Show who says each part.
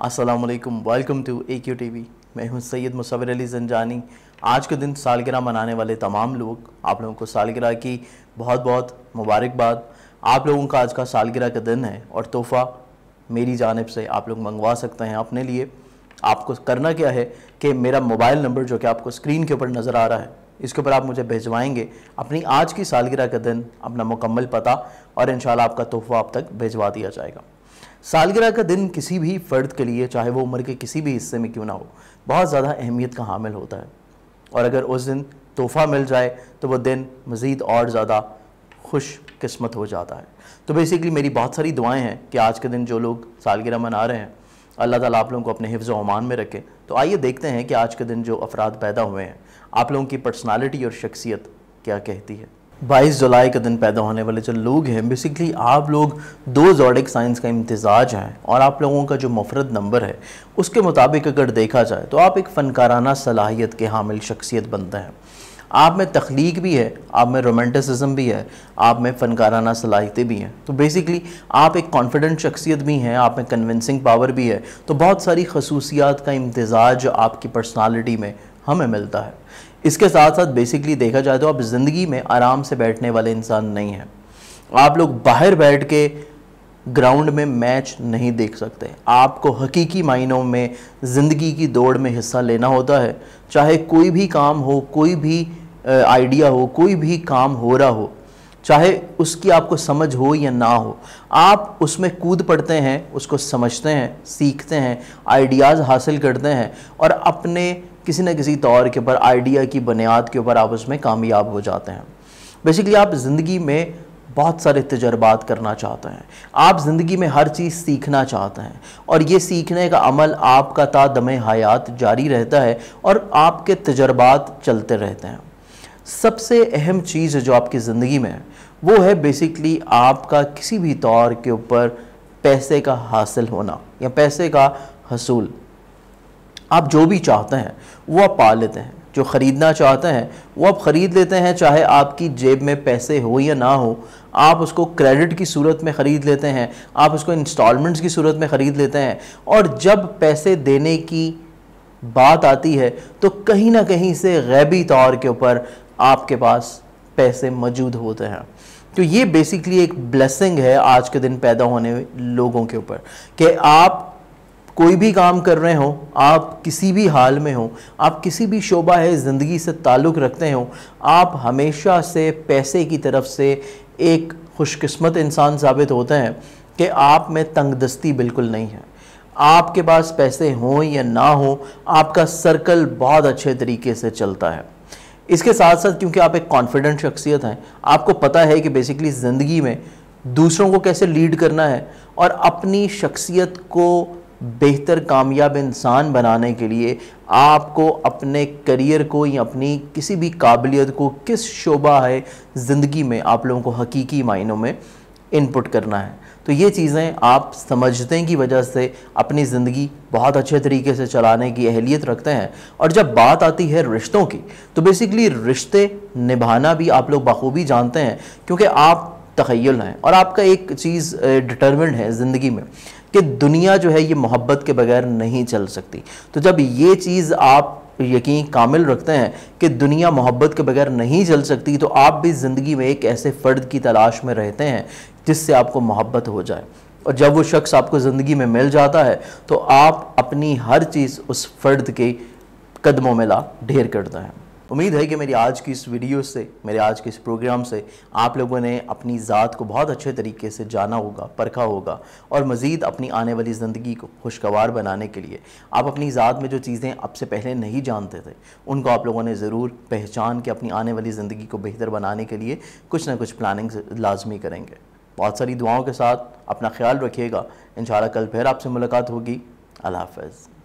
Speaker 1: Aslam welcome to A Q T V मैं हूँ सैयद मुसविर अली जंजानी आज के दिन सालगिरह मनाने वाले तमाम लोग आप लोगों को सालगिरह की बहुत बहुत मुबारकबाद आप लोगों का आज का सालगिरह का दिन है और तोहफ़ा मेरी जानब से आप लोग मंगवा सकते हैं अपने लिए आपको करना क्या है कि मेरा मोबाइल नंबर जो कि आपको स्क्रीन के ऊपर नज़र आ रहा है इसके ऊपर आप मुझे भिजवाएंगे अपनी आज की सालगिरह का दिन अपना मुकम्मल पता और इन आपका तोहफ़ा आप तक भिजवा दिया जाएगा सालगिरह का दिन किसी भी फ़र्द के लिए चाहे वो उम्र के किसी भी हिस्से में क्यों ना हो बहुत ज़्यादा अहमियत का हामिल होता है और अगर उस दिन तोहफ़ा मिल जाए तो वो दिन मज़ीद और ज़्यादा खुश किस्मत हो जाता है तो बेसिकली मेरी बहुत सारी दुआएं हैं कि आज के दिन जो लोग सालगिरह मना रहे हैं अल्लाह ताला आप लोगों को अपने हिफ्ज़ अमान में रखे तो आइए देखते हैं कि आज के दिन जो अफराद पैदा हुए हैं आप लोगों की पर्सनालिटी और शख्सियत क्या कहती है 22 जुलाई के दिन पैदा होने वाले जो लोग हैं बेसिकली आप लोग दो जोडिक साइंस का इम्तजाज हैं और आप लोगों का जो मफरद नंबर है उसके मुताबिक अगर देखा जाए तो आप एक फ़नकाराना सलाहियत के हामिल शख्सियत बनते हैं आप में तख्लीक भी है आप में रोमांटिसिज्म भी है आप में फ़नकाराना सलाहियतें भी हैं तो बेसिकली आप एक कॉन्फिडेंट शख्सियत भी हैं आप में कन्विंसिंग पावर भी है तो बहुत सारी खसूसियात का इम्तजाज आपकी पर्सनालिटी में हमें मिलता है इसके साथ साथ बेसिकली देखा जाए तो आप ज़िंदगी में आराम से बैठने वाले इंसान नहीं हैं आप लोग बाहर बैठ के ग्राउंड में मैच नहीं देख सकते आपको हकीकी मायनों में ज़िंदगी की दौड़ में हिस्सा लेना होता है चाहे कोई भी काम हो कोई भी आइडिया हो कोई भी काम हो रहा हो चाहे उसकी आपको समझ हो या ना हो आप उसमें कूद पड़ते हैं उसको समझते हैं सीखते हैं आइडियाज़ हासिल करते हैं और अपने किसी न किसी तौर के ऊपर आइडिया की बुनियाद के ऊपर आप उसमें कामयाब हो जाते हैं बेसिकली आप ज़िंदगी में बहुत सारे तजर्बात करना चाहते हैं आप ज़िंदगी में हर चीज़ सीखना चाहते हैं और ये सीखने का अमल आपका ता दम हयात जारी रहता है और आपके तजर्बात चलते रहते हैं सबसे अहम चीज़ जो आपकी ज़िंदगी में है वो है बेसिकली आपका किसी भी तौर के ऊपर पैसे का हासिल होना या पैसे का हसूल आप जो भी चाहते हैं वो आप पा लेते हैं जो ख़रीदना चाहते हैं वो आप ख़रीद लेते हैं चाहे आपकी जेब में पैसे हो या ना हो आप उसको क्रेडिट की सूरत में ख़रीद लेते हैं आप उसको इंस्टॉलमेंट्स की सूरत में ख़रीद लेते हैं और जब पैसे देने की बात आती है तो कहीं ना कहीं से गैबी तौर के ऊपर आपके पास पैसे मौजूद होते हैं तो ये बेसिकली एक ब्लेसिंग है आज के दिन पैदा होने लोगों के ऊपर कि आप कोई भी काम कर रहे हो आप किसी भी हाल में हो आप किसी भी शोबा है ज़िंदगी से ताल्लुक़ रखते हो आप हमेशा से पैसे की तरफ से एक खुशकस्मत इंसान साबित होते हैं कि आप में तंग दस्ती बिल्कुल नहीं है आपके पास पैसे हों या ना हो आपका सर्कल बहुत अच्छे तरीके से चलता है इसके साथ साथ क्योंकि आप एक कॉन्फिडेंट शख्सियत हैं आपको पता है कि बेसिकली ज़िंदगी में दूसरों को कैसे लीड करना है और अपनी शख्सियत को बेहतर कामयाब इंसान बनाने के लिए आपको अपने करियर को या अपनी किसी भी काबिलियत को किस शोबा है ज़िंदगी में आप लोगों को हकीकी मायनों में इनपुट करना है तो ये चीज़ें आप समझते की वजह से अपनी ज़िंदगी बहुत अच्छे तरीके से चलाने की अहलियत रखते हैं और जब बात आती है रिश्तों की तो बेसिकली रिश्ते निभाना भी आप लोग बखूबी जानते हैं क्योंकि आप तखयल हैं और आपका एक चीज़ डिटर्मेंट है ज़िंदगी में कि दुनिया जो है ये मोहब्बत के बगैर नहीं चल सकती तो जब ये चीज़ आप यकीन कामिल रखते हैं कि दुनिया मोहब्बत के बगैर नहीं चल सकती तो आप भी ज़िंदगी में एक ऐसे फ़र्द की तलाश में रहते हैं जिससे आपको मोहब्बत हो जाए और जब वो शख्स आपको ज़िंदगी में मिल जाता है तो आप अपनी हर चीज़ उस फ़र्द के कदमों में ला ढेर करते हैं उम्मीद है कि मेरी आज की इस वीडियो से मेरे आज के इस प्रोग्राम से आप लोगों ने अपनी ज़ात को बहुत अच्छे तरीके से जाना होगा परखा होगा और मज़ीद अपनी आने वाली ज़िंदगी को खुशगवार बनाने के लिए आप अपनी ज़ात में जो चीज़ें अब से पहले नहीं जानते थे उनको आप लोगों ने ज़रूर पहचान के अपनी आने वाली ज़िंदगी को बेहतर बनाने के लिए कुछ ना कुछ प्लानिंग लाजमी करेंगे बहुत सारी दुआओं के साथ अपना ख्याल रखिएगा इन कल फिर आपसे मुलाकात होगी अल्लाह हाफ